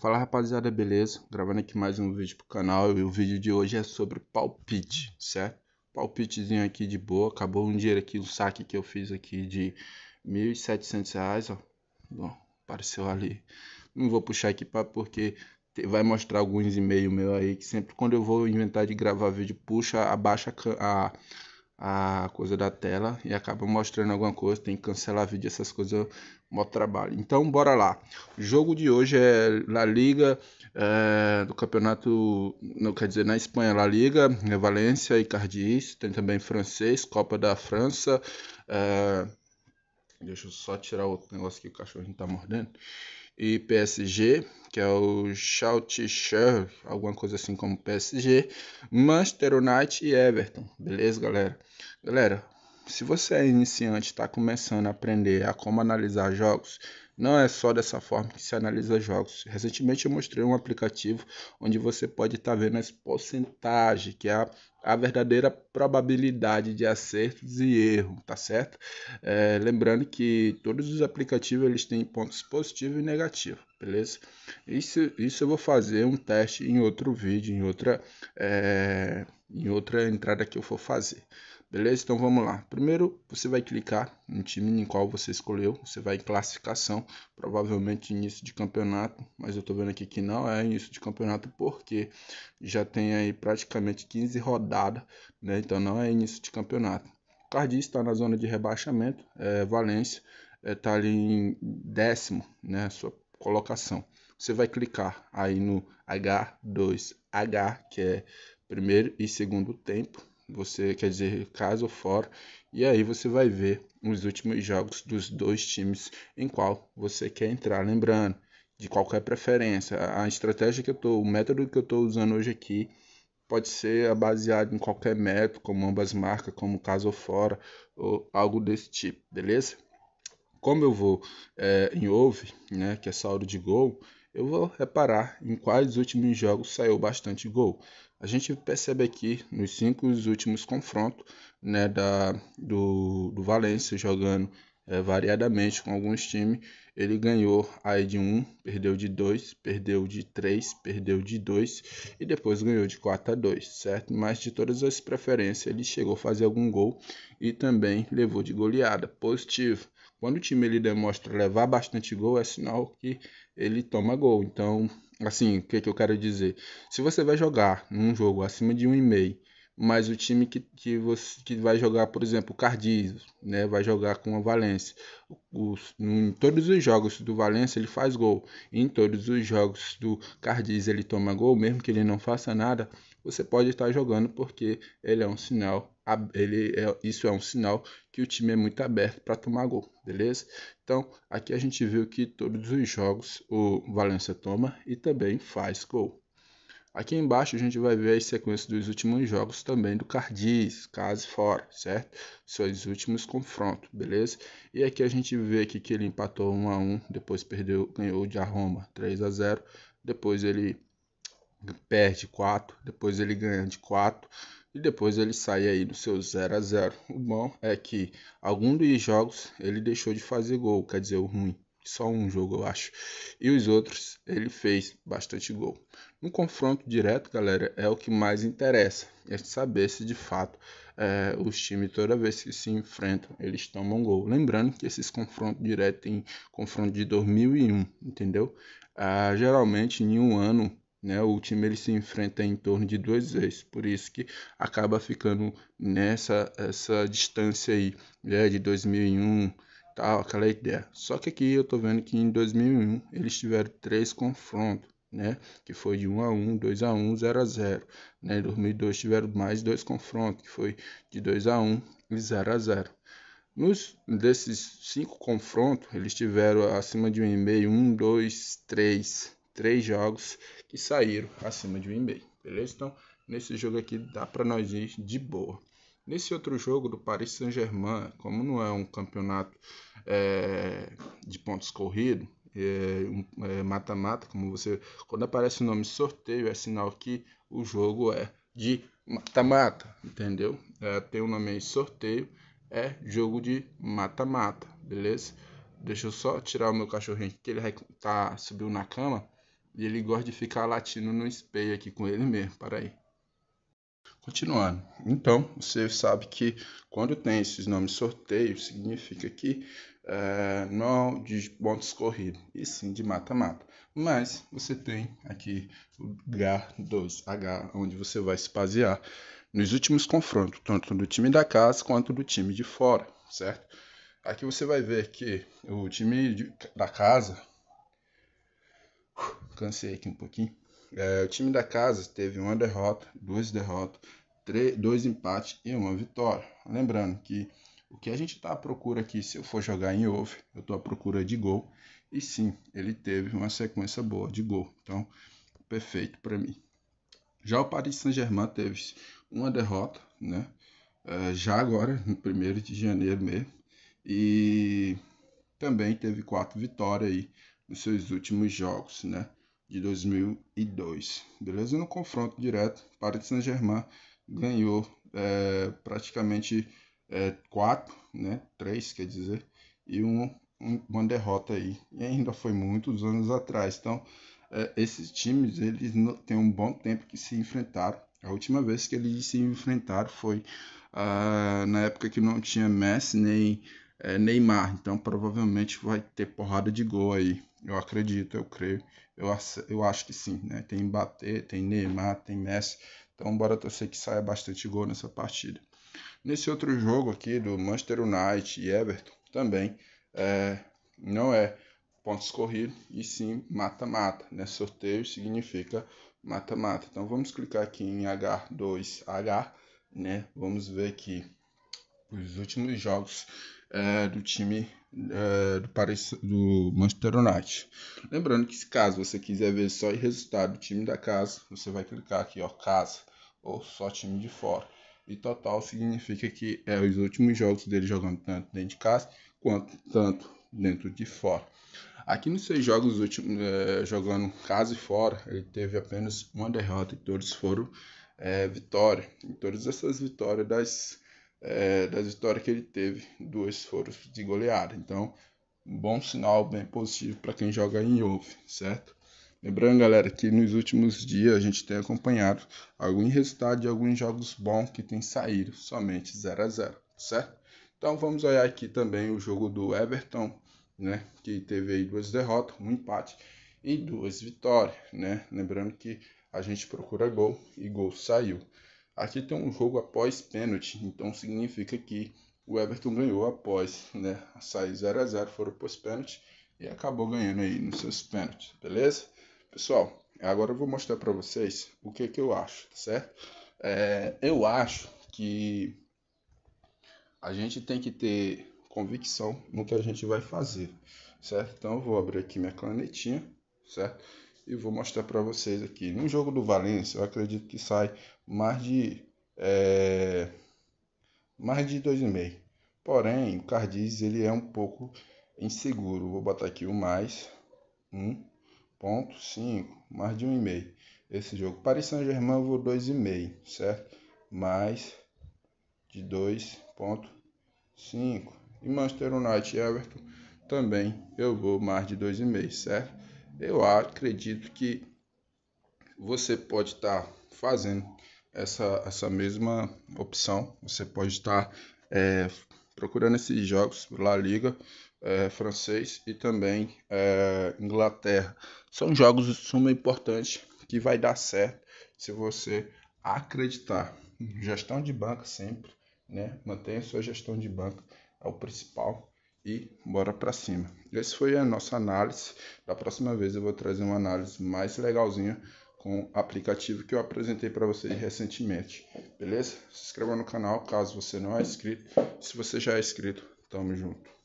Fala rapaziada, beleza? Gravando aqui mais um vídeo pro canal e o vídeo de hoje é sobre palpite, certo? Palpitezinho aqui de boa, acabou um dinheiro aqui, um saque que eu fiz aqui de R$ reais, ó. Bom, apareceu ali. Não vou puxar aqui pra, porque vai mostrar alguns e-mails meu aí que sempre quando eu vou inventar de gravar vídeo, puxa, abaixa a, a a coisa da tela e acaba mostrando alguma coisa, tem que cancelar vídeo, essas coisas, é mó trabalho. Então, bora lá. O jogo de hoje é La Liga é, do campeonato, não quer dizer, na Espanha, La Liga, é Valência e Cardiz, tem também francês, Copa da França. É, deixa eu só tirar outro negócio que o cachorrinho tá mordendo e PSG, que é o Schalke, alguma coisa assim como PSG, Manchester United e Everton, beleza, galera? Galera, se você é iniciante, está começando a aprender a como analisar jogos, não é só dessa forma que se analisa jogos. Recentemente eu mostrei um aplicativo onde você pode estar tá vendo as porcentagens, que é a, a, verdadeira probabilidade de acertos e erro, tá certo? É, lembrando que todos os aplicativos eles têm pontos positivos e negativos, beleza? Isso, isso eu vou fazer um teste em outro vídeo, em outra, é, em outra entrada que eu for fazer. Beleza? Então vamos lá. Primeiro você vai clicar no time em qual você escolheu. Você vai em classificação, provavelmente início de campeonato, mas eu tô vendo aqui que não é início de campeonato porque já tem aí praticamente 15 rodadas, né? Então não é início de campeonato. O Cardi está na zona de rebaixamento, é, Valência está é, tá ali em décimo, né? sua colocação. Você vai clicar aí no H2H, que é primeiro e segundo tempo você quer dizer casa ou fora, e aí você vai ver os últimos jogos dos dois times em qual você quer entrar, lembrando de qualquer é preferência. A estratégia que eu tô, o método que eu estou usando hoje aqui pode ser baseado em qualquer método, como ambas marcas, como casa ou fora, ou algo desse tipo, beleza? Como eu vou é, em OVE, né, que é saldo de gol, eu vou reparar em quais últimos jogos saiu bastante gol. A gente percebe aqui nos cinco últimos confrontos né, da, do, do Valência jogando é, variadamente com alguns times, ele ganhou aí de 1, perdeu de 2, perdeu de 3, perdeu de 2 e depois ganhou de 4 a 2, certo? Mas de todas as preferências, ele chegou a fazer algum gol e também levou de goleada, positivo. Quando o time ele demonstra levar bastante gol, é sinal que ele toma gol. Então, Assim, o que, é que eu quero dizer? Se você vai jogar num jogo acima de 1,5 mas o time que, que, você, que vai jogar, por exemplo, o Cardiz, né, vai jogar com a Valência. Os, em todos os jogos do Valência ele faz gol, em todos os jogos do Cardiz ele toma gol, mesmo que ele não faça nada, você pode estar jogando porque ele é um sinal, ele é, isso é um sinal que o time é muito aberto para tomar gol, beleza? Então, aqui a gente viu que todos os jogos o Valência toma e também faz gol. Aqui embaixo a gente vai ver as sequências dos últimos jogos também do Cardiz, caso fora, certo? Seus últimos confrontos, beleza? E aqui a gente vê aqui que ele empatou 1 a 1, depois perdeu, ganhou de Aroma 3 a 0, depois ele perde 4, depois ele ganha de 4 e depois ele sai aí no seu 0 a 0. O bom é que algum dos jogos ele deixou de fazer gol, quer dizer, o ruim, só um jogo eu acho. E os outros ele fez bastante gol. No confronto direto, galera, é o que mais interessa. É saber se de fato é, os times, toda vez que se enfrentam, eles tomam gol. Lembrando que esses confrontos diretos têm confronto de 2001, entendeu? Ah, geralmente em um ano né? O time ele se enfrenta em torno de duas vezes, por isso que acaba ficando nessa essa distância aí, né? de 2001, tal, aquela ideia. Só que aqui eu tô vendo que em 2001 eles tiveram três confrontos né? Que foi de 1 a 1, 2 a 1, 0 a 0, né? Em 2002 tiveram mais dois confrontos, que foi de 2 a 1 e 0 a 0. Nos desses cinco confrontos, eles tiveram acima de 1,5, e 2, 3, 3 três jogos que saíram acima de 1,5. e beleza? Então, nesse jogo aqui dá para nós ir de boa. Nesse outro jogo do Paris Saint-Germain, como não é um campeonato é, de pontos corridos, é, é, mata-mata, é, é, como você. Quando aparece o nome sorteio, é sinal que o jogo é de mata-mata, entendeu? É, tem o um nome aí, sorteio, é jogo de mata-mata, beleza? Deixa eu só tirar o meu cachorrinho que ele tá, subiu na cama e ele gosta de ficar latindo no espelho aqui com ele mesmo, para aí. Continuando, então você sabe que quando tem esses nomes sorteio, significa que é, não de pontos corridos, e sim de mata-mata. Mas você tem aqui o H2H, onde você vai se basear nos últimos confrontos, tanto do time da casa quanto do time de fora, certo? Aqui você vai ver que o time de, da casa. Cansei aqui um pouquinho. É, o time da casa teve uma derrota, duas derrotas, três, dois empates e uma vitória. Lembrando que o que a gente está à procura aqui, se eu for jogar em over, eu estou à procura de gol. E sim, ele teve uma sequência boa de gol. Então, perfeito para mim. Já o Paris Saint-Germain teve uma derrota, né? Uh, já agora, no 1 de janeiro mesmo. E também teve quatro vitórias aí nos seus últimos jogos, né? De 2002, beleza? No confronto direto, Paris Saint-Germain ganhou é, praticamente é, quatro, né? Três, quer dizer, e um, um, uma derrota aí. E ainda foi muitos anos atrás. Então, é, esses times, eles têm um bom tempo que se enfrentaram. A última vez que eles se enfrentaram foi ah, na época que não tinha Messi nem é, Neymar. Então, provavelmente vai ter porrada de gol aí. Eu acredito, eu creio, eu, eu acho que sim, né? Tem Mbappé, tem Neymar, tem Messi. Então, bora torcer que saia bastante gol nessa partida. Nesse outro jogo aqui do Manchester United e Everton, também é, não é pontos corridos e sim mata-mata. Né? Sorteio significa mata-mata. Então vamos clicar aqui em H2H, né? Vamos ver aqui os últimos jogos é, do time é, do, Paris, do Manchester United. Lembrando que caso você quiser ver só o resultado do time da casa, você vai clicar aqui ó casa ou só time de fora e total significa que é os últimos jogos dele jogando tanto dentro de casa quanto tanto dentro de fora. Aqui nos seis jogos últimos, é, jogando casa e fora, ele teve apenas uma derrota e todos foram é, vitória. E todas essas vitórias das, é, das vitórias que ele teve, duas foram de goleada. Então, um bom sinal bem positivo para quem joga em over, certo? Lembrando, galera, que nos últimos dias a gente tem acompanhado algum resultado de alguns jogos bons que tem saído somente 0 a 0 certo? Então vamos olhar aqui também o jogo do Everton, né? Que teve aí duas derrotas, um empate e duas vitórias, né? Lembrando que a gente procura gol e gol saiu. Aqui tem um jogo após pênalti, então significa que o Everton ganhou após, né? Sair 0 a 0 foram pós pênalti e acabou ganhando aí nos seus pênaltis, beleza? Pessoal, agora eu vou mostrar para vocês o que, que eu acho, tá certo? É, eu acho que a gente tem que ter convicção no que a gente vai fazer, certo? Então eu vou abrir aqui minha canetinha, certo? E vou mostrar para vocês aqui. No jogo do Valência, eu acredito que sai mais de é, mais de 2,5. Porém, o Cardiz ele é um pouco inseguro. Vou botar aqui o mais 1. Um, ponto 5, mais de 1,5. Esse jogo, Paris Saint-Germain, eu vou 2,5, certo? Mais de 2,5. E Manchester United e Everton também eu vou mais de 2,5, certo? Eu acredito que você pode estar tá fazendo essa, essa mesma opção, você pode estar é, procurando esses jogos, La Liga é, francês e também é, Inglaterra. São jogos de suma importante que vai dar certo se você acreditar. Gestão de banco sempre, né? Mantenha sua gestão de banco, é o principal. E bora para cima. esse foi a nossa análise. Da próxima vez eu vou trazer uma análise mais legalzinha com o aplicativo que eu apresentei para vocês recentemente. Beleza? Se inscreva no canal caso você não é inscrito. Se você já é inscrito, tamo junto.